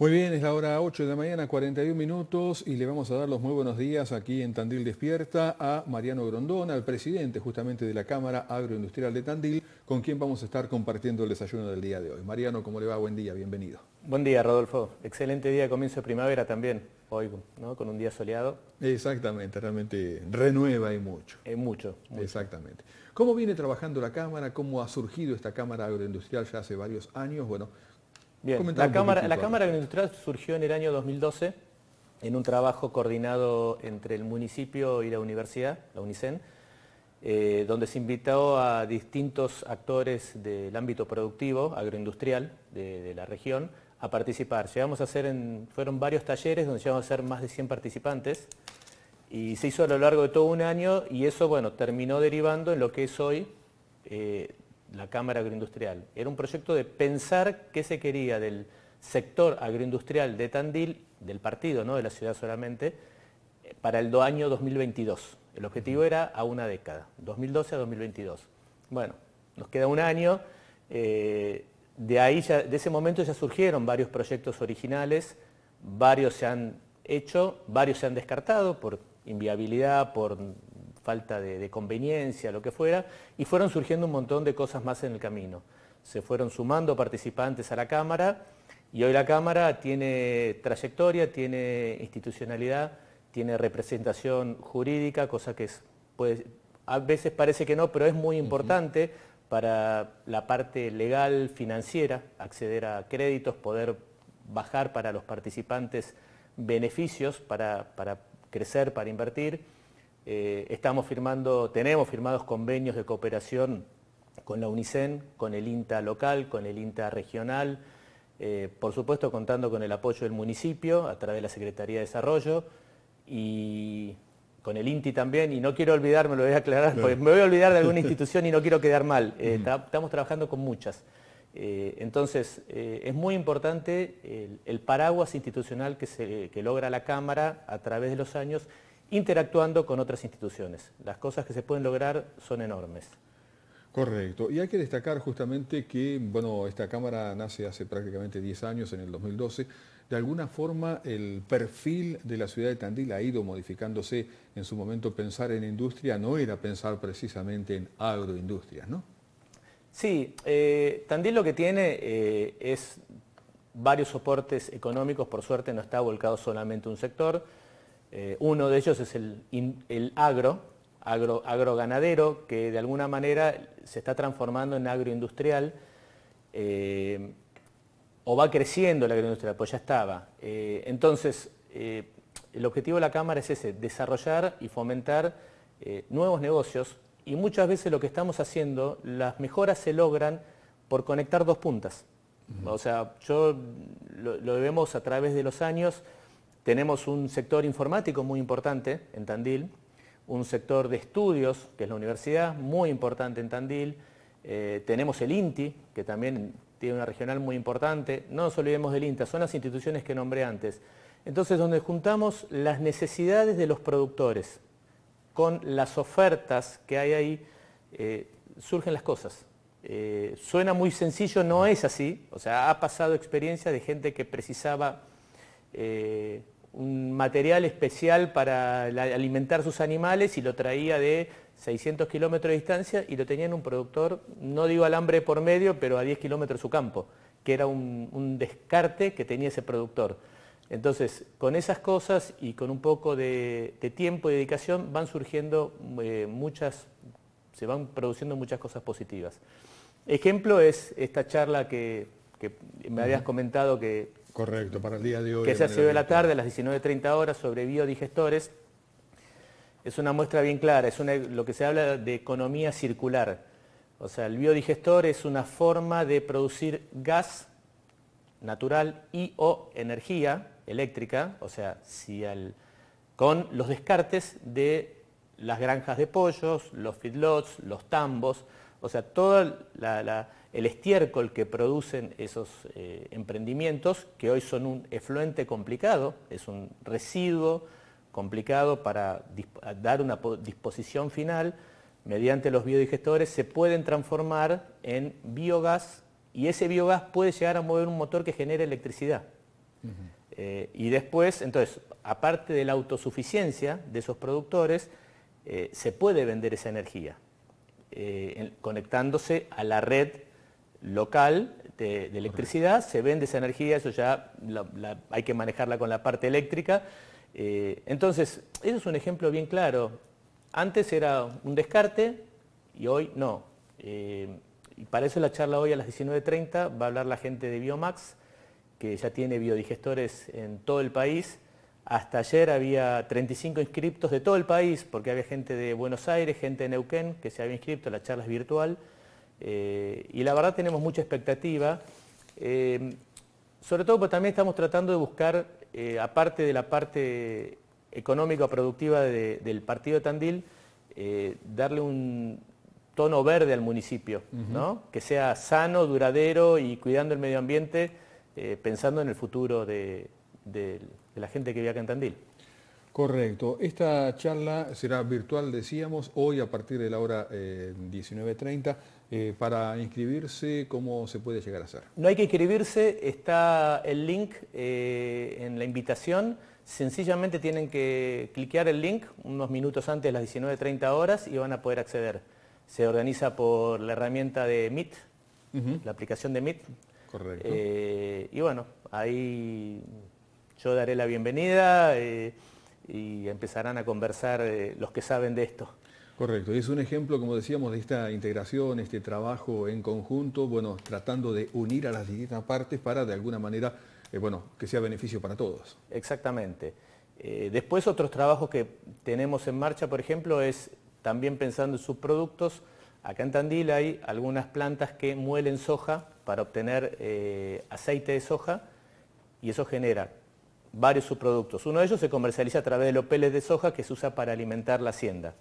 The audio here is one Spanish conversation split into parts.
Muy bien, es la hora 8 de la mañana, 41 minutos, y le vamos a dar los muy buenos días aquí en Tandil Despierta a Mariano Grondona, al presidente justamente de la Cámara Agroindustrial de Tandil, con quien vamos a estar compartiendo el desayuno del día de hoy. Mariano, ¿cómo le va? Buen día, bienvenido. Buen día, Rodolfo. Excelente día comienzo de primavera también, hoy, ¿no? Con un día soleado. Exactamente, realmente renueva y mucho. Y eh, mucho, mucho. Exactamente. ¿Cómo viene trabajando la Cámara? ¿Cómo ha surgido esta Cámara Agroindustrial ya hace varios años? Bueno, la Cámara, Agroindustrial surgió en el año 2012 en un trabajo coordinado entre el municipio y la universidad, la UNICEN, eh, donde se invitó a distintos actores del ámbito productivo, agroindustrial de, la región, a participar. Llegamos a hacer, fueron varios talleres donde llegamos a ser más de 100 participantes y se hizo a lo largo de todo un año y eso, bueno, terminó derivando en lo que es hoy eh, la Cámara Agroindustrial. Era un proyecto de pensar qué se quería del sector agroindustrial de Tandil, del partido, no de la ciudad solamente, para el año 2022. El objetivo era a una década, 2012 a 2022. Bueno, nos queda un año. Eh, de, ahí de ese momento ya surgieron varios proyectos originales, varios se han hecho, varios se han descartado por inviabilidad, por falta de, conveniencia, lo que fuera, y fueron surgiendo un montón de cosas más en el camino. Se fueron sumando participantes a la Cámara y hoy la Cámara tiene trayectoria, tiene institucionalidad, tiene representación jurídica, cosa que a veces parece que no, pero es muy importante para la parte legal, financiera, acceder a créditos, poder bajar para los participantes beneficios para crecer, para invertir eh, estamos firmando, tenemos firmados convenios de cooperación con la UNICEN, con el INTA local, con el INTA regional, eh, por supuesto contando con el apoyo del municipio a través de la Secretaría de Desarrollo y con el INTI también, y no quiero olvidarme, lo voy a aclarar, porque me voy a olvidar de alguna institución y no quiero quedar mal. Eh, estamos trabajando con muchas. entonces, es muy importante el, paraguas institucional que, se, que logra la Cámara a través de los años interactuando con otras instituciones. Las cosas que se pueden lograr son enormes. Correcto. Y hay que destacar justamente que, bueno, esta Cámara nace hace prácticamente 10 años, en el 2012. De alguna forma, el perfil de la ciudad de Tandil ha ido modificándose. En su momento, pensar en industria no era pensar precisamente en agroindustria, ¿no? Sí. Eh, Tandil lo que tiene eh, es varios soportes económicos. Por suerte, no está volcado solamente un sector eh, uno de ellos es el, agro, agro, agroganadero, que de alguna manera se está transformando en agroindustrial eh, o va creciendo la agroindustrial, pues ya estaba. Eh, entonces, el objetivo de la Cámara es ese, desarrollar y fomentar nuevos negocios y muchas veces lo que estamos haciendo, las mejoras se logran por conectar dos puntas. O sea, yo lo vemos a través de los años tenemos un sector informático muy importante en Tandil, un sector de estudios, que es la universidad, muy importante en Tandil. Eh, tenemos el INTI, que también tiene una regional muy importante. No nos olvidemos del INTA, son las instituciones que nombré antes. Entonces, donde juntamos las necesidades de los productores con las ofertas que hay ahí, eh, surgen las cosas. Eh, suena muy sencillo, no es así. O sea, ha pasado experiencia de gente que precisaba un material especial para alimentar sus animales y lo traía de 600 kilómetros de distancia y lo tenía en un productor, no digo alambre por medio, pero a 10 kilómetros de su campo, que era un, descarte que tenía ese productor. Entonces, con esas cosas y con un poco de, tiempo y dedicación van surgiendo eh, muchas, se van produciendo muchas cosas positivas. Ejemplo es esta charla que, que me habías comentado que Correcto, para el día de hoy. Que se hace de la tarde, a las 19.30 horas, sobre biodigestores. Es una muestra bien clara, es lo que se habla de economía circular. O sea, el biodigestor es una forma de producir gas natural y o energía eléctrica, o sea, con los descartes de las granjas de pollos, los feedlots, los tambos, o sea, toda la el estiércol que producen esos eh, emprendimientos, que hoy son un efluente complicado, es un residuo complicado para dar una disposición final, mediante los biodigestores se pueden transformar en biogás y ese biogás puede llegar a mover un motor que genere electricidad. Eh, y después, entonces, aparte de la autosuficiencia de esos productores, eh, se puede vender esa energía, conectándose a la red local de, electricidad, se vende esa energía, eso ya hay que manejarla con la parte eléctrica. Eh, entonces, eso es un ejemplo bien claro. Antes era un descarte y hoy no. Eh, y para eso la charla hoy a las 19.30 va a hablar la gente de Biomax, que ya tiene biodigestores en todo el país. Hasta ayer había 35 inscriptos de todo el país, porque había gente de Buenos Aires, gente de Neuquén, que se había inscrito, la charla es virtual. Eh, y la verdad tenemos mucha expectativa, eh, sobre todo porque también estamos tratando de buscar, eh, aparte de la parte económica productiva del partido de Tandil, darle un tono verde al municipio, que sea sano, duradero y cuidando el medio ambiente, pensando en el futuro de, la gente que vive acá en Tandil. Correcto. Esta charla será virtual, decíamos, hoy a partir de la hora 19.30. Eh, para inscribirse, ¿cómo se puede llegar a hacer? No hay que inscribirse, está el link eh, en la invitación. Sencillamente tienen que cliquear el link unos minutos antes las 19.30 horas y van a poder acceder. Se organiza por la herramienta de Meet, la aplicación de Meet. Correcto. Eh, y bueno, ahí yo daré la bienvenida y empezarán a conversar los que saben de esto. Correcto, y es un ejemplo, como decíamos, de esta integración, este trabajo en conjunto, bueno, tratando de unir a las distintas partes para, de alguna manera, eh, bueno, que sea beneficio para todos. Exactamente. Eh, después otros trabajos que tenemos en marcha, por ejemplo, es también pensando en subproductos. Acá en Tandil hay algunas plantas que muelen soja para obtener eh, aceite de soja y eso genera varios subproductos. Uno de ellos se comercializa a través de los peles de soja que se usa para alimentar la hacienda.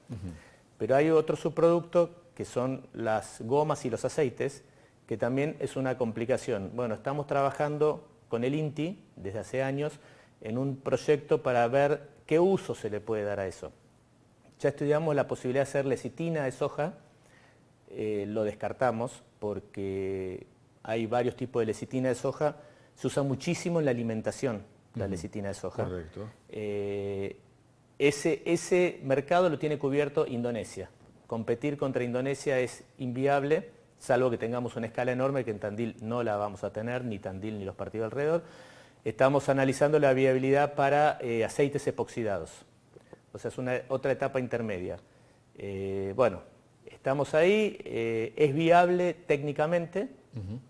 Pero hay otro subproducto que son las gomas y los aceites, que también es una complicación. Bueno, estamos trabajando con el INTI desde hace años en un proyecto para ver qué uso se le puede dar a eso. Ya estudiamos la posibilidad de hacer lecitina de soja, eh, lo descartamos porque hay varios tipos de lecitina de soja, se usa muchísimo en la alimentación la lecitina de soja. Correcto. Eh, ese, ese mercado lo tiene cubierto Indonesia. Competir contra Indonesia es inviable, salvo que tengamos una escala enorme que en Tandil no la vamos a tener, ni Tandil ni los partidos alrededor. Estamos analizando la viabilidad para eh, aceites epoxidados. O sea, es una, otra etapa intermedia. Eh, bueno, estamos ahí, eh, es viable técnicamente,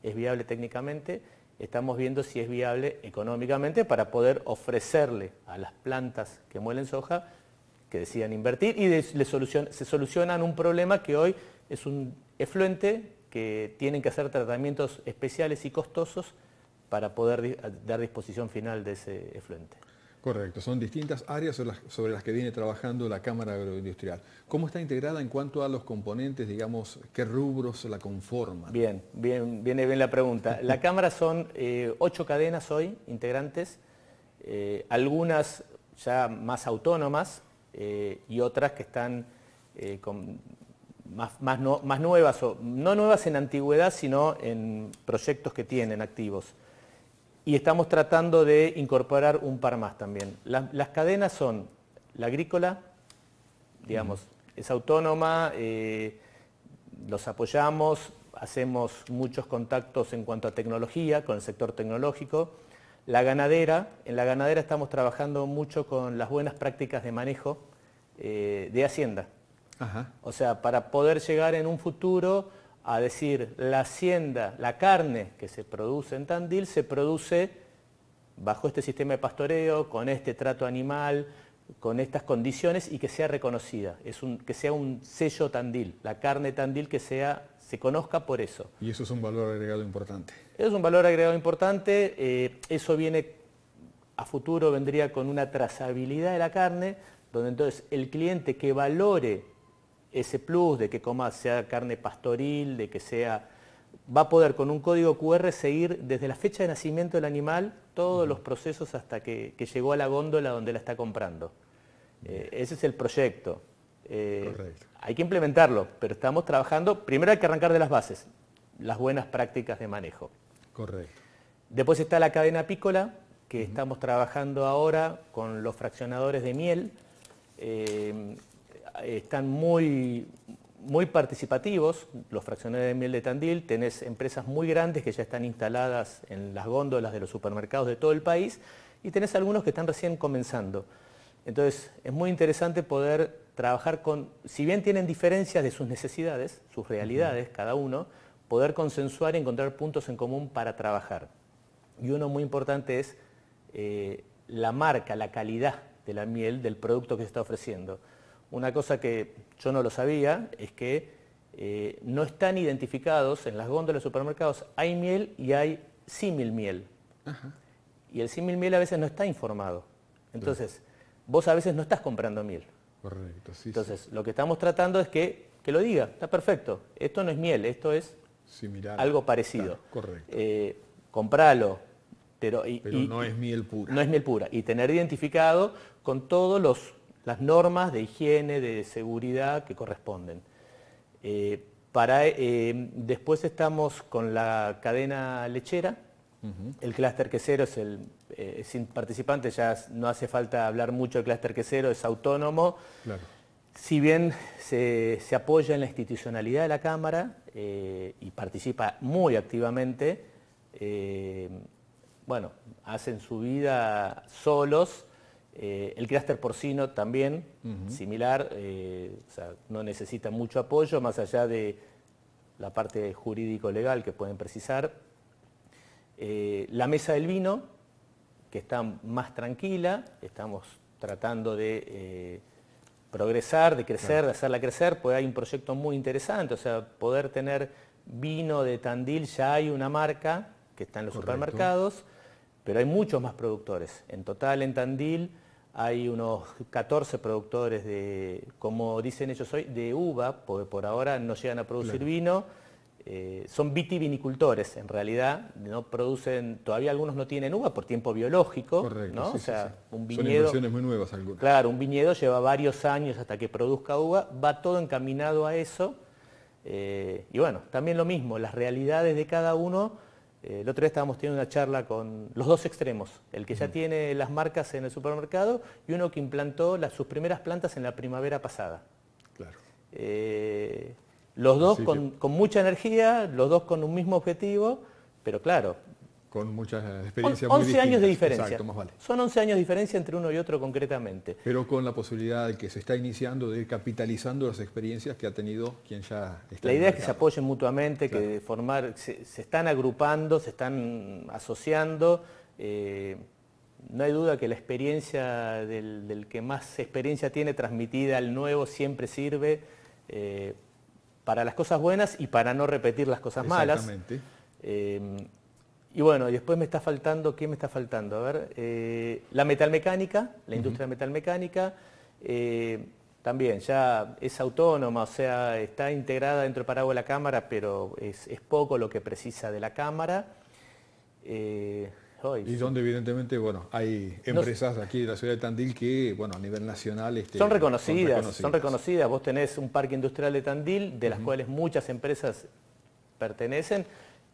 es viable técnicamente estamos viendo si es viable económicamente para poder ofrecerle a las plantas que muelen soja que decidan invertir y se solucionan un problema que hoy es un efluente que tienen que hacer tratamientos especiales y costosos para poder dar disposición final de ese efluente. Correcto, son distintas áreas sobre las, que viene trabajando la Cámara Agroindustrial. ¿Cómo está integrada en cuanto a los componentes, digamos, qué rubros la conforman? Bien, bien viene bien la pregunta. La Cámara son eh, ocho cadenas hoy, integrantes, eh, algunas ya más autónomas eh, y otras que están más, más nuevas, o, no nuevas en antigüedad, sino en proyectos que tienen activos y estamos tratando de incorporar un par más también. las cadenas son la agrícola, digamos, es autónoma, eh, los apoyamos, hacemos muchos contactos en cuanto a tecnología, con el sector tecnológico. La ganadera, en la ganadera estamos trabajando mucho con las buenas prácticas de manejo eh, de hacienda. O sea, para poder llegar en un futuro a decir la hacienda, la carne que se produce en Tandil se produce bajo este sistema de pastoreo, con este trato animal, con estas condiciones y que sea reconocida, es un, que sea un sello Tandil, la carne Tandil que sea, se conozca por eso. Y eso es un valor agregado importante. Es un valor agregado importante, eh, eso viene a futuro, vendría con una trazabilidad de la carne, donde entonces el cliente que valore ese plus de que coma sea carne pastoril, de que sea... Va a poder con un código QR seguir desde la fecha de nacimiento del animal todos los procesos hasta que, llegó a la góndola donde la está comprando. Eh, ese es el proyecto. Eh, hay que implementarlo, pero estamos trabajando, primero hay que arrancar de las bases, las buenas prácticas de manejo. Correcto. Después está la cadena pícola, que estamos trabajando ahora con los fraccionadores de miel. Eh, están muy, participativos, los fraccionarios de miel de Tandil, tenés empresas muy grandes que ya están instaladas en las góndolas de los supermercados de todo el país y tenés algunos que están recién comenzando. Entonces, es muy interesante poder trabajar con, si bien tienen diferencias de sus necesidades, sus realidades, cada uno, poder consensuar y encontrar puntos en común para trabajar. Y uno muy importante es eh, la marca, la calidad de la miel, del producto que se está ofreciendo. Una cosa que yo no lo sabía es que eh, no están identificados en las góndolas de supermercados, hay miel y hay símil miel. Y el símil miel a veces no está informado. Entonces, vos a veces no estás comprando miel. Correcto, sí. Entonces, lo que estamos tratando es que, lo diga, está perfecto. Esto no es miel, esto es algo parecido. correcto. Eh, compralo. Pero, no es miel pura. No es miel pura. Y tener identificado con todos los las normas de higiene, de seguridad que corresponden. Eh, eh, después estamos con la cadena lechera, el clúster quesero es, el, eh, participante, ya no hace falta hablar mucho del clúster quesero, es autónomo. Si bien se, se, apoya en la institucionalidad de la Cámara y participa muy activamente, bueno, hacen su vida solos eh, el clúster porcino también, similar, eh, no necesita mucho apoyo más allá de la parte jurídico-legal que pueden precisar. Eh, la mesa del vino, que está más tranquila, estamos tratando de progresar, de crecer, de hacerla crecer, pues hay un proyecto muy interesante, o sea, poder tener vino de Tandil, ya hay una marca que está en los supermercados, pero hay muchos más productores. En total en Tandil hay unos 14 productores de, como dicen ellos hoy, de uva, porque por ahora no llegan a producir vino. Eh, son vitivinicultores, en realidad, no producen, todavía algunos no tienen uva por tiempo biológico, Correcto, o sea, un viñedo. Son muy nuevas Claro, un viñedo lleva varios años hasta que produzca uva, va todo encaminado a eso. Eh, y bueno, también lo mismo, las realidades de cada uno eh, el otro día estábamos teniendo una charla con los dos extremos, el que ya tiene las marcas en el supermercado y uno que implantó las, sus primeras plantas en la primavera pasada. Claro. Eh, los dos con mucha energía, los dos con un mismo objetivo, pero claro, con mucha eh, experiencia. 11 años de diferencia. Exacto, más vale. Son 11 años de diferencia entre uno y otro concretamente. Pero con la posibilidad de que se está iniciando de ir capitalizando las experiencias que ha tenido quien ya está. La idea es que se apoyen mutuamente, que formar, se, están agrupando, se están asociando. Eh, no hay duda que la experiencia del, que más experiencia tiene transmitida al nuevo siempre sirve eh, para las cosas buenas y para no repetir las cosas malas. Eh, y bueno, después me está faltando, ¿qué me está faltando? A ver, eh, la metalmecánica, la industria metalmecánica, eh, también ya es autónoma, o sea, está integrada dentro de paraguas la cámara, pero es, poco lo que precisa de la cámara. Eh, y donde evidentemente, bueno, hay empresas aquí de la ciudad de Tandil que, bueno, a nivel nacional... Este, son, reconocidas, son, reconocidas, Vos tenés un parque industrial de Tandil, de las cuales muchas empresas pertenecen,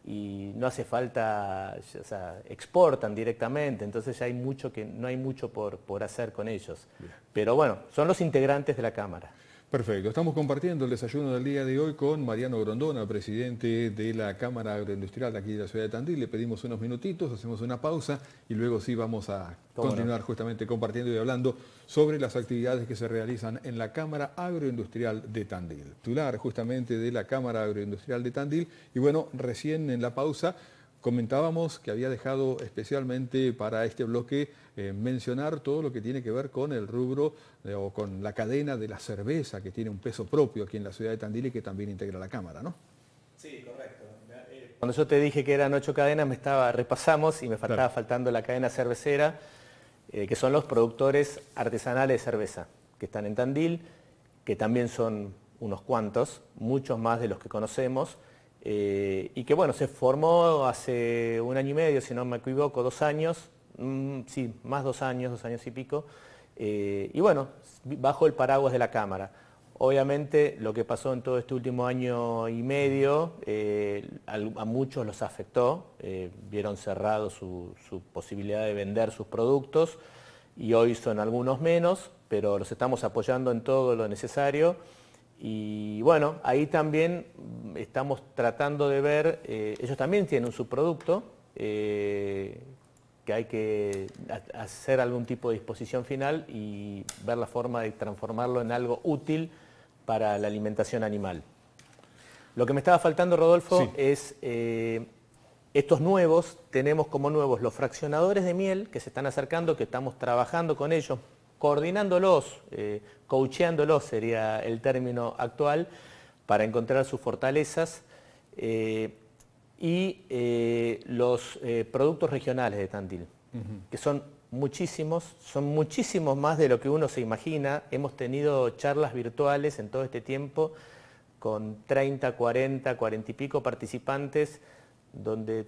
y no hace falta, o sea, exportan directamente, entonces ya hay mucho que, no hay mucho por, hacer con ellos. Pero bueno, son los integrantes de la Cámara. Perfecto, estamos compartiendo el desayuno del día de hoy con Mariano Grondona, presidente de la Cámara Agroindustrial aquí de la ciudad de Tandil. Le pedimos unos minutitos, hacemos una pausa y luego sí vamos a continuar justamente compartiendo y hablando sobre las actividades que se realizan en la Cámara Agroindustrial de Tandil. Titular justamente de la Cámara Agroindustrial de Tandil y bueno, recién en la pausa Comentábamos que había dejado especialmente para este bloque eh, mencionar todo lo que tiene que ver con el rubro eh, o con la cadena de la cerveza que tiene un peso propio aquí en la ciudad de Tandil y que también integra la Cámara, ¿no? Sí, correcto. Eh, Cuando yo te dije que eran ocho cadenas, me estaba, repasamos y me faltaba faltando la cadena cervecera, que son los productores artesanales de cerveza, que están en Tandil, que también son unos cuantos, muchos más de los que conocemos, eh, y que bueno, se formó hace un año y medio, si no me equivoco, dos años, mm, sí, más dos años, dos años y pico, eh, y bueno, bajo el paraguas de la Cámara. Obviamente lo que pasó en todo este último año y medio eh, a, muchos los afectó, vieron cerrado su posibilidad de vender sus productos y hoy son algunos menos, pero los estamos apoyando en todo lo necesario. Y bueno, ahí también estamos tratando de ver, eh, ellos también tienen un subproducto, eh, que hay que hacer algún tipo de disposición final y ver la forma de transformarlo en algo útil para la alimentación animal. Lo que me estaba faltando, Rodolfo, es eh, estos nuevos, tenemos como nuevos los fraccionadores de miel que se están acercando, que estamos trabajando con ellos coordinándolos, eh, coacheándolos sería el término actual, para encontrar sus fortalezas eh, y eh, los eh, productos regionales de Tandil, que son muchísimos, son muchísimos más de lo que uno se imagina. Hemos tenido charlas virtuales en todo este tiempo con 30, 40, 40 y pico participantes, donde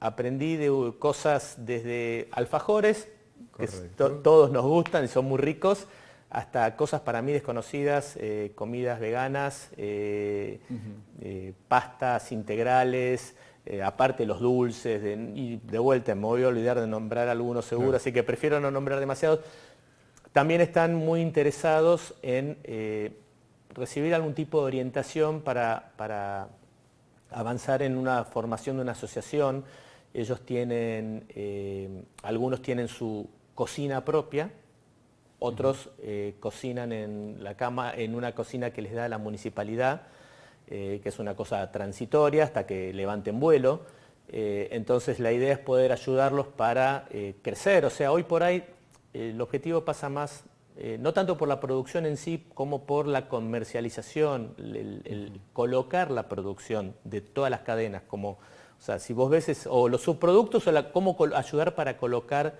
aprendí de cosas desde alfajores que todos nos gustan y son muy ricos, hasta cosas para mí desconocidas, eh, comidas veganas, eh, eh, pastas integrales, aparte los dulces, y de vuelta me voy a olvidar de nombrar algunos seguros, así que prefiero no nombrar demasiados. También están muy interesados en recibir algún tipo de orientación para, para, avanzar en una formación de una asociación. Ellos tienen, algunos tienen su, cocina propia, otros eh, cocinan en la cama, en una cocina que les da la municipalidad, eh, que es una cosa transitoria hasta que levanten vuelo. Eh, entonces la idea es poder ayudarlos para crecer. O sea, hoy por ahí el objetivo pasa más, no tanto por la producción en sí, como por la comercialización, el, colocar la producción de todas las cadenas. Como, o sea, si vos ves o los subproductos o cómo ayudar para colocar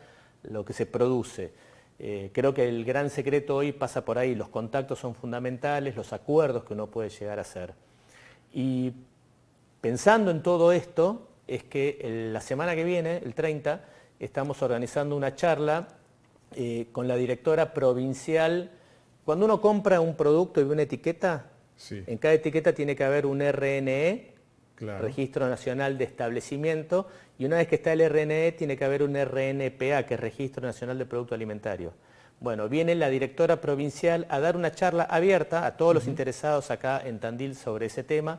lo que se produce. Eh, creo que el gran secreto hoy pasa por ahí, los contactos son fundamentales, los acuerdos que uno puede llegar a hacer. Y pensando en todo esto, es que la semana que viene, el 30, estamos organizando una charla eh, con la directora provincial. Cuando uno compra un producto y una etiqueta, en cada etiqueta tiene que haber un RNE Registro Nacional de Establecimiento, y una vez que está el RNE tiene que haber un RNPA, que es Registro Nacional de Producto Alimentario. Bueno, viene la directora provincial a dar una charla abierta a todos los interesados acá en Tandil sobre ese tema,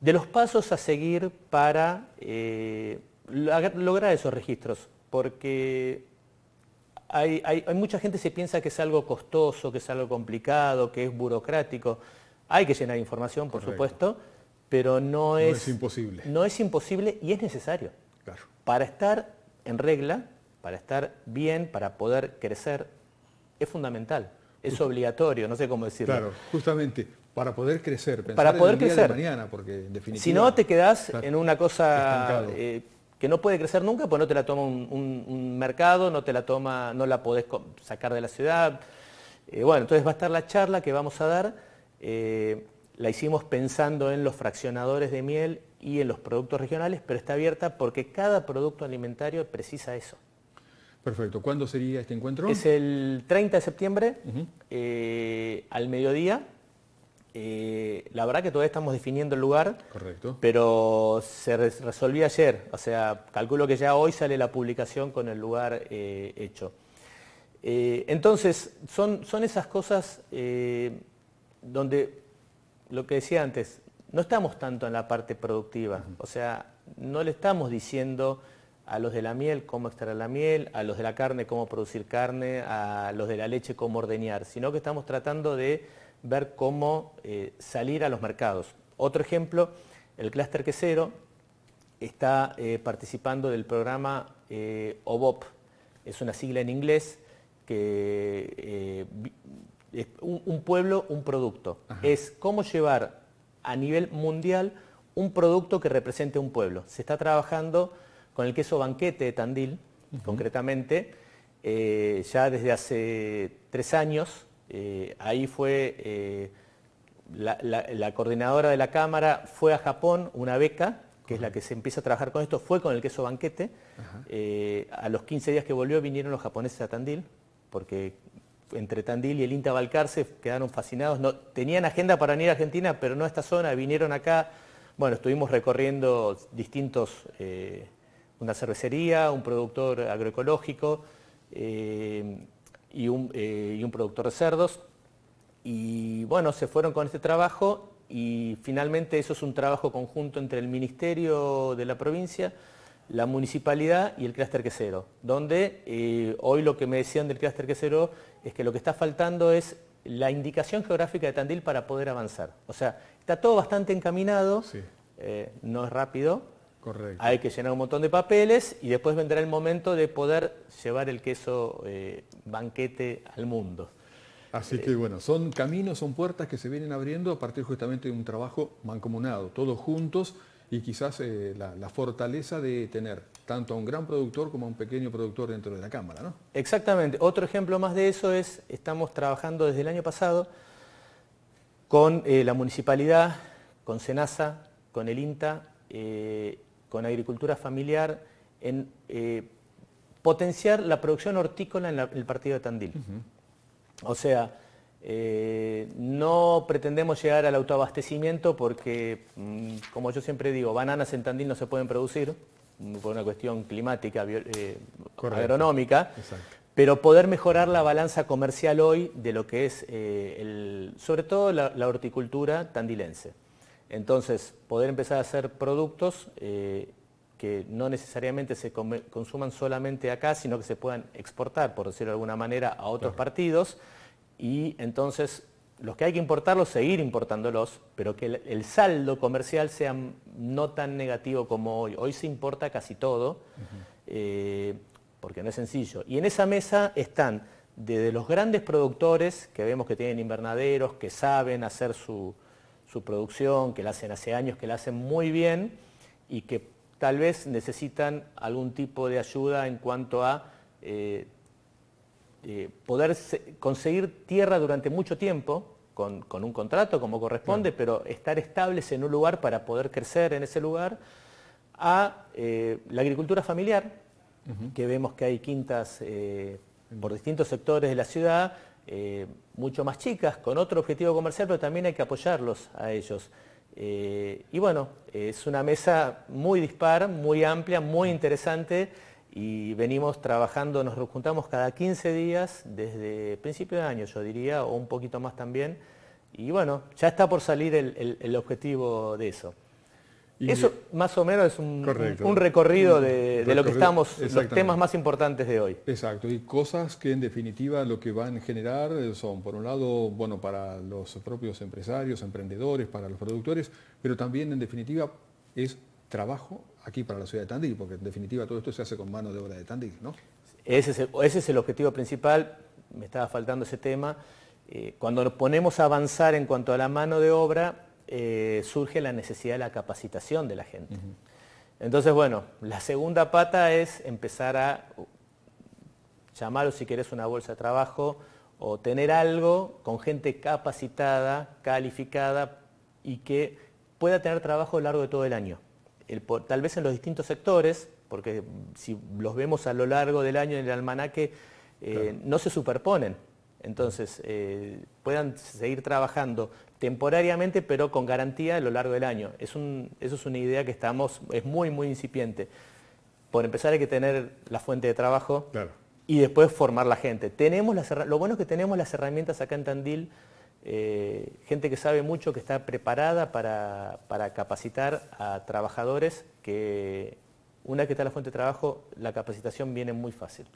de los pasos a seguir para eh, lograr esos registros, porque hay, mucha gente que se piensa que es algo costoso, que es algo complicado, que es burocrático. Hay que llenar información, por supuesto, pero no, es, imposible. No es imposible y es necesario. Para estar en regla, para estar bien, para poder crecer, es fundamental, es obligatorio, no sé cómo decirlo. Claro, justamente, para poder crecer, pensar para poder en el crecer. De mañana, porque en Si no te quedás en una cosa eh, que no puede crecer nunca, pues no te la toma un, mercado, no te la toma, no la podés sacar de la ciudad. Eh, bueno, entonces va a estar la charla que vamos a dar. Eh, la hicimos pensando en los fraccionadores de miel y en los productos regionales, pero está abierta porque cada producto alimentario precisa eso. Perfecto. ¿Cuándo sería este encuentro? Es el 30 de septiembre, eh, al mediodía. Eh, la verdad que todavía estamos definiendo el lugar. Correcto. Pero se resolvió ayer. O sea, calculo que ya hoy sale la publicación con el lugar eh, hecho. entonces, son, son esas cosas donde lo que decía antes, no estamos tanto en la parte productiva, o sea, no le estamos diciendo a los de la miel cómo extraer la miel, a los de la carne cómo producir carne, a los de la leche cómo ordeñar, sino que estamos tratando de ver cómo eh, salir a los mercados. Otro ejemplo, el clúster quesero está eh, participando del programa eh, OBOP, es una sigla en inglés que un, pueblo, un producto. Es cómo llevar a nivel mundial un producto que represente un pueblo. Se está trabajando con el queso banquete de Tandil, concretamente, eh, ya desde hace tres años. Eh, ahí fue eh, la, coordinadora de la Cámara, fue a Japón una beca, que es la que se empieza a trabajar con esto, fue con el queso banquete. a los 15 días que volvió vinieron los japoneses a Tandil, porque entre Tandil y el INTA Balcarce, quedaron fascinados. No, tenían agenda para venir a Argentina, pero no a esta zona, vinieron acá. Bueno, estuvimos recorriendo distintos, eh, una cervecería, un productor agroecológico eh, eh, y un productor de cerdos. Y bueno, se fueron con este trabajo y finalmente eso es un trabajo conjunto entre el Ministerio de la provincia, la municipalidad y el clúster quesero, donde eh, hoy lo que me decían del clúster quesero es que lo que está faltando es la indicación geográfica de Tandil para poder avanzar. O sea, está todo bastante encaminado, eh, no es rápido, hay que llenar un montón de papeles y después vendrá el momento de poder llevar el queso eh, banquete al mundo. Así que bueno, son caminos, son puertas que se vienen abriendo a partir justamente de un trabajo mancomunado, todos juntos y quizás eh, la, fortaleza de tener tanto a un gran productor como a un pequeño productor dentro de la Cámara, ¿no? Exactamente. Otro ejemplo más de eso es, estamos trabajando desde el año pasado con eh, la municipalidad, con SENASA, con el INTA, eh, con Agricultura Familiar, en potenciar la producción hortícola en, el partido de Tandil. O sea, eh, no pretendemos llegar al autoabastecimiento porque, mm, como yo siempre digo, bananas en Tandil no se pueden producir mm, por una cuestión climática, eh, agronómica, pero poder mejorar la balanza comercial hoy de lo que es, eh, sobre todo, la, horticultura tandilense. Entonces, poder empezar a hacer productos que no necesariamente se consuman solamente acá, sino que se puedan exportar, por decirlo de alguna manera, a otros partidos y entonces los que hay que importarlos, seguir importándolos, pero que el, saldo comercial sea no tan negativo como hoy. Hoy se importa casi todo, eh, porque no es sencillo. Y en esa mesa están desde los grandes productores, que vemos que tienen invernaderos, que saben hacer su, producción, que la hacen hace años, que la hacen muy bien y que tal vez necesitan algún tipo de ayuda en cuanto a eh, eh, poder conseguir tierra durante mucho tiempo, con, un contrato como corresponde, pero estar estables en un lugar para poder crecer en ese lugar, a eh, la agricultura familiar, que vemos que hay quintas eh, por distintos sectores de la ciudad, mucho más chicas, con otro objetivo comercial, pero también hay que apoyarlos a ellos. y bueno, es una mesa muy dispar, muy amplia, muy interesante y venimos trabajando, nos juntamos cada 15 días desde principio de año, yo diría, o un poquito más también, y bueno, ya está por salir el, objetivo de eso. eso más o menos es un, un recorrido de, de lo que estamos, los temas más importantes de hoy. Exacto, y cosas que en definitiva lo que van a generar eh, son, por un lado, bueno, para los propios empresarios, emprendedores, para los productores, pero también en definitiva es trabajo aquí para la ciudad de Tandil, porque en definitiva todo esto se hace con mano de obra de Tandil, ¿no? Ese es el, objetivo principal, me estaba faltando ese tema. Eh, cuando nos ponemos a avanzar en cuanto a la mano de obra, eh, surge la necesidad de la capacitación de la gente. Entonces, bueno, la segunda pata es empezar a llamarlo si querés una bolsa de trabajo o tener algo con gente capacitada, calificada y que pueda tener trabajo a lo largo de todo el año tal vez en los distintos sectores, porque si los vemos a lo largo del año en el almanaque, eh, no se superponen. Entonces, eh, puedan seguir trabajando temporariamente, pero con garantía a lo largo del año. Es eso es una idea que estamos, es muy, muy incipiente. Por empezar hay que tener la fuente de trabajo y después formar la gente. Tenemos lo bueno es que tenemos las herramientas acá en Tandil eh, gente que sabe mucho, que está preparada para, capacitar a trabajadores que una que está la fuente de trabajo, la capacitación viene muy fácil.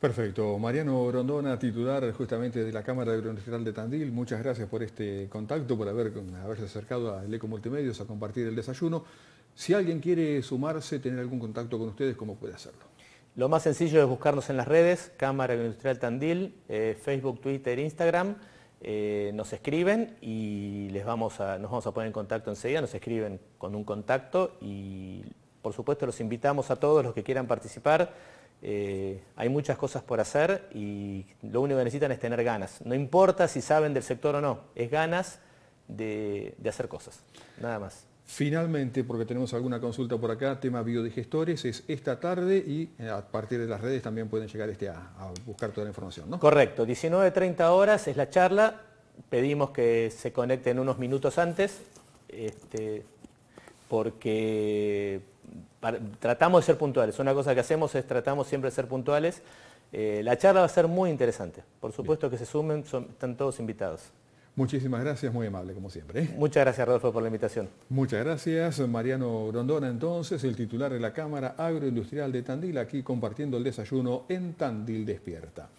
Perfecto. Mariano Rondona, titular justamente de la Cámara Agroindustrial de Tandil, muchas gracias por este contacto, por haber, haberse acercado a Eco Multimedios a compartir el desayuno. Si alguien quiere sumarse, tener algún contacto con ustedes, ¿cómo puede hacerlo? Lo más sencillo es buscarnos en las redes, Cámara Agroindustrial Tandil, eh, Facebook, Twitter, Instagram. Eh, nos escriben y les vamos a, nos vamos a poner en contacto enseguida, nos escriben con un contacto y por supuesto los invitamos a todos los que quieran participar. Eh, hay muchas cosas por hacer y lo único que necesitan es tener ganas. No importa si saben del sector o no, es ganas de hacer cosas, nada más. Finalmente, porque tenemos alguna consulta por acá, tema biodigestores es esta tarde y eh, a partir de las redes también pueden llegar este a, buscar toda la información, ¿no? Correcto, 19.30 horas es la charla, pedimos que se conecten unos minutos antes, este, porque tratamos de ser puntuales, una cosa que hacemos es tratamos siempre de ser puntuales, eh, la charla va a ser muy interesante, por supuesto que se sumen, están todos invitados. Muchísimas gracias, muy amable como siempre. ¿eh? Muchas gracias, Rodolfo, por la invitación. Muchas gracias, Mariano Rondona, entonces, el titular de la Cámara Agroindustrial de Tandil, aquí compartiendo el desayuno en Tandil Despierta.